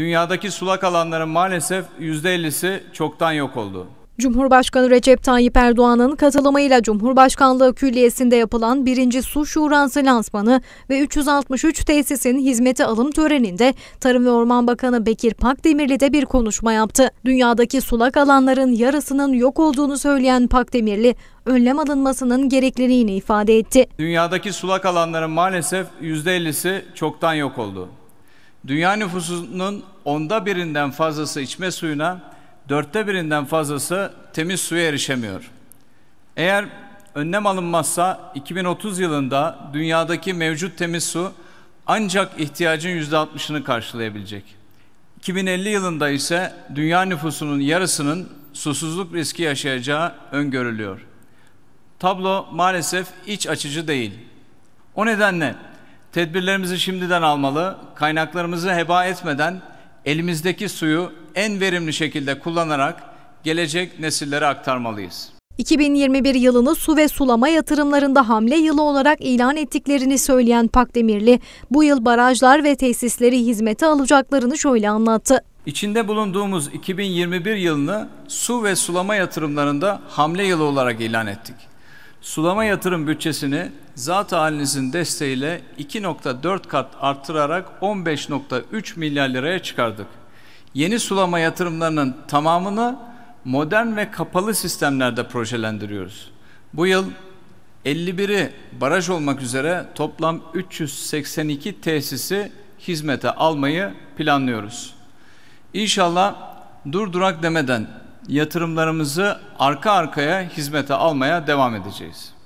Dünyadaki sulak alanların maalesef %50'si çoktan yok oldu. Cumhurbaşkanı Recep Tayyip Erdoğan'ın katılımıyla Cumhurbaşkanlığı Külliyesi'nde yapılan birinci Su Şurası lansmanı ve 363 tesisin hizmete alım töreninde Tarım ve Orman Bakanı Bekir Pakdemirli de bir konuşma yaptı. Dünyadaki sulak alanların yarısının yok olduğunu söyleyen Pakdemirli, önlem alınmasının gerekliliğini ifade etti. Dünyadaki sulak alanların maalesef %50'si çoktan yok oldu. Dünya nüfusunun onda birinden fazlası içme suyuna, dörtte birinden fazlası temiz suya erişemiyor. Eğer önlem alınmazsa 2030 yılında dünyadaki mevcut temiz su ancak ihtiyacın yüzde %60'ını karşılayabilecek. 2050 yılında ise dünya nüfusunun yarısının susuzluk riski yaşayacağı öngörülüyor. Tablo maalesef iç açıcı değil. O nedenle Tedbirlerimizi şimdiden almalı, kaynaklarımızı heba etmeden elimizdeki suyu en verimli şekilde kullanarak gelecek nesillere aktarmalıyız. 2021 yılını su ve sulama yatırımlarında hamle yılı olarak ilan ettiklerini söyleyen Pakdemirli, bu yıl barajlar ve tesisleri hizmete alacaklarını şöyle anlattı. İçinde bulunduğumuz 2021 yılını su ve sulama yatırımlarında hamle yılı olarak ilan ettik sulama yatırım bütçesini zat halinizin desteğiyle 2.4 kat artırarak 15.3 milyar liraya çıkardık. Yeni sulama yatırımlarının tamamını modern ve kapalı sistemlerde projelendiriyoruz. Bu yıl 51'i baraj olmak üzere toplam 382 tesisi hizmete almayı planlıyoruz. İnşallah durdurak demeden yatırımlarımızı arka arkaya hizmete almaya devam edeceğiz.